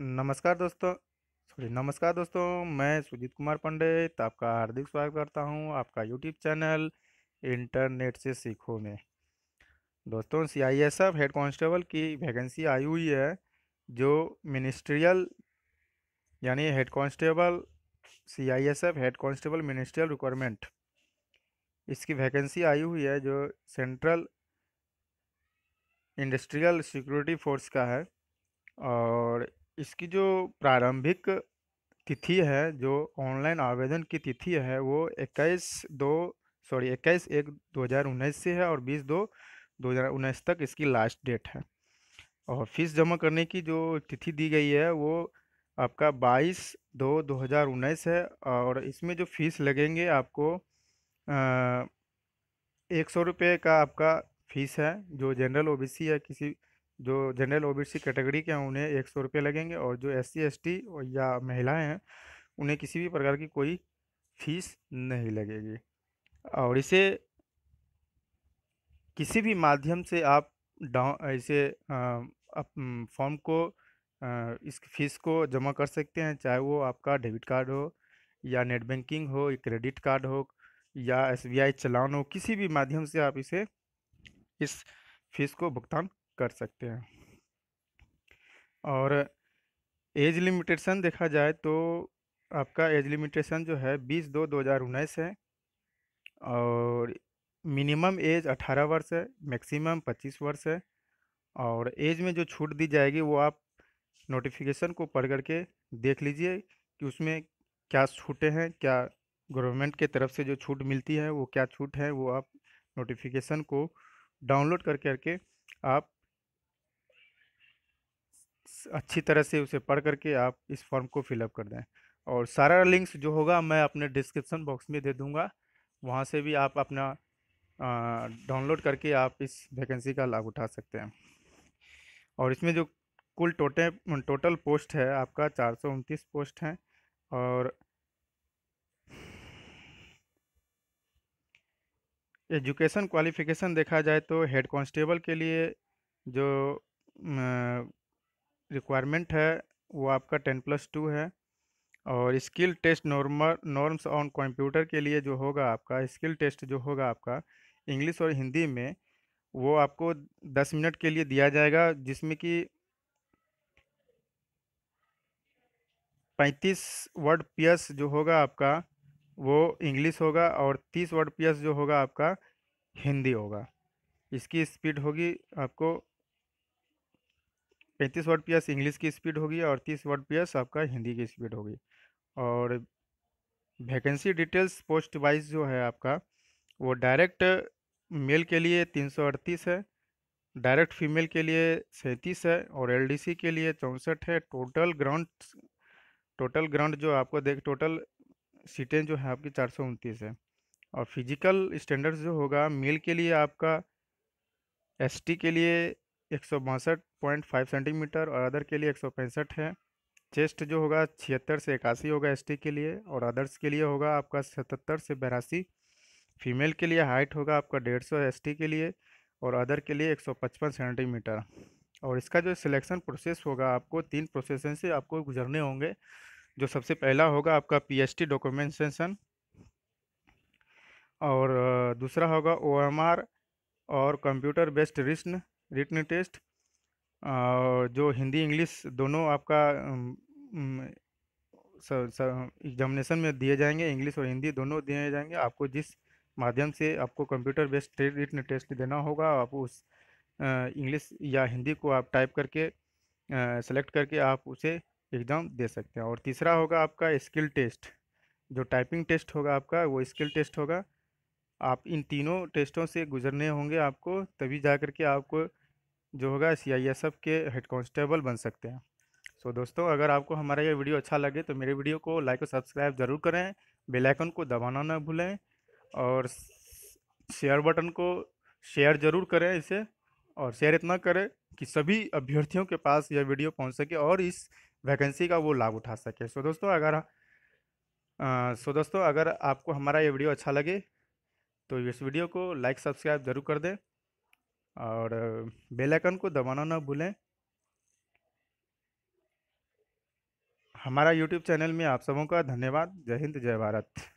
नमस्कार दोस्तों सॉरी नमस्कार दोस्तों मैं सुजीत कुमार पंडित तो आपका हार्दिक स्वागत करता हूं आपका यूट्यूब चैनल इंटरनेट से सीखो में दोस्तों C I S F head constable की वैकेंसी आई हुई है जो मिनिस्ट्रियल यानी head constable C I S F head constable ministerial requirement इसकी वैकेंसी आई हुई है जो सेंट्रल इंडस्ट्रियल सिक्योरिटी फोर्स का है और इसकी जो प्रारंभिक तिथि है जो ऑनलाइन आवेदन की तिथि है वो इक्कीस दो सॉरी इक्कीस एक दो हज़ार उन्नीस से है और बीस दो दो हज़ार उन्नीस तक इसकी लास्ट डेट है और फीस जमा करने की जो तिथि दी गई है वो आपका बाईस दो दो हज़ार उन्नीस है और इसमें जो फीस लगेंगे आपको एक सौ रुपये का आपका फीस है जो जनरल ओबीसी या किसी जो जनरल ओबीसी कैटेगरी के हैं उन्हें एक सौ रुपये लगेंगे और जो एस सी या महिलाएं हैं उन्हें किसी भी प्रकार की कोई फीस नहीं लगेगी और इसे किसी भी माध्यम से आप डाउन इसे फॉर्म को आ, इस फीस को जमा कर सकते हैं चाहे वो आपका डेबिट कार्ड हो या नेट बैंकिंग हो या क्रेडिट कार्ड हो या एसबीआई चलान हो किसी भी माध्यम से आप इसे इस फीस को भुगतान कर सकते हैं और एज लिमिटेशन देखा जाए तो आपका एज लिमिटेशन जो है बीस दो दो हज़ार उन्नीस है और मिनिमम एज अठारह वर्ष है मैक्सिमम पच्चीस वर्ष है और एज में जो छूट दी जाएगी वो आप नोटिफिकेशन को पढ़ कर के देख लीजिए कि उसमें क्या छूटें हैं क्या गवर्नमेंट के तरफ से जो छूट मिलती है वो क्या छूट है वो आप नोटिफिकेशन को डाउनलोड कर करके आप अच्छी तरह से उसे पढ़ करके आप इस फॉर्म को फिलअप कर दें और सारा लिंक्स जो होगा मैं अपने डिस्क्रिप्सन बॉक्स में दे दूँगा वहाँ से भी आप अपना डाउनलोड करके आप इस वैकेंसी का लाभ उठा सकते हैं और इसमें जो कुल टोटे टोटल पोस्ट है आपका चार सौ उनतीस पोस्ट हैं और एजुकेशन क्वालिफ़िकेशन देखा जाए तो हेड कांस्टेबल के लिए जो रिक्वायरमेंट है वो आपका टेन प्लस टू है और skill test normal norms on computer के लिए जो होगा आपका स्किल टेस्ट जो होगा आपका इंग्लिश और हिंदी में वो आपको दस मिनट के लिए दिया जाएगा जिसमें कि पैंतीस वर्ड पीएस जो होगा आपका वो इंग्लिश होगा और तीस वर्ड पीएस जो होगा आपका हिंदी होगा इसकी स्पीड होगी आपको पैंतीस वर्ड प्लस इंग्लिश की स्पीड होगी और तीस वर्ड प्लस आपका हिंदी की स्पीड होगी और वैकेंसी डिटेल्स पोस्ट वाइज जो है आपका वो डायरेक्ट मेल के लिए तीन सौ अड़तीस है डायरेक्ट फीमेल के लिए सैंतीस है और एलडीसी के लिए चौंसठ है टोटल ग्राउंड टोटल ग्राउंड जो आपको देख टोटल सीटें जो है आपकी चार सौ उनतीस है और फिजिकल स्टैंडर्ड्स जो होगा मेल के लिए आपका एसटी के लिए एक सौ बासठ पॉइंट फाइव सेंटीमीटर और अदर के लिए एक सौ पैंसठ है चेस्ट जो होगा छिहत्तर से इक्यासी होगा एसटी के लिए और अदर्स के लिए होगा आपका सतहत्तर से बयासी फीमेल के लिए हाइट होगा आपका डेढ़ सौ एस के लिए और अदर के लिए एक सौ पचपन सेंटीमीटर और इसका जो सिलेक्शन प्रोसेस होगा आपको तीन प्रोसेसन से आपको गुजरने होंगे जो सबसे पहला होगा आपका पीएचटी डॉक्यूमेंटेशन और दूसरा होगा ओएमआर और कंप्यूटर बेस्ड रिस्न रिटन टेस्ट और जो हिंदी इंग्लिश दोनों आपका एग्जामिनेशन में दिए जाएंगे इंग्लिश और हिंदी दोनों दिए जाएंगे आपको जिस माध्यम से आपको कंप्यूटर बेस्ड रिटन टेस्ट देना होगा आप उस इंग्लिश या हिंदी को आप टाइप करके सेलेक्ट करके आप उसे एग्ज़ाम दे सकते हैं और तीसरा होगा आपका स्किल टेस्ट जो टाइपिंग टेस्ट होगा आपका वो स्किल टेस्ट होगा आप इन तीनों टेस्टों से गुजरने होंगे आपको तभी जा करके आपको जो होगा सी आई एस एफ के हेड कॉन्स्टेबल बन सकते हैं सो so, दोस्तों अगर आपको हमारा ये वीडियो अच्छा लगे तो मेरे वीडियो को लाइक और सब्सक्राइब ज़रूर करें बेल आइकन को दबाना ना भूलें और शेयर बटन को शेयर ज़रूर करें इसे और शेयर इतना करें कि सभी अभ्यर्थियों के पास यह वीडियो पहुंच सके और इस वैकेंसी का वो लाभ उठा सके सो so, दोस्तों अगर सो सो दोस्तों अगर आपको हमारा ये वीडियो अच्छा लगे तो इस वीडियो को लाइक सब्सक्राइब ज़रूर कर दें और बेल आइकन को दबाना ना भूलें हमारा यूट्यूब चैनल में आप सबों का धन्यवाद जय हिंद जय भारत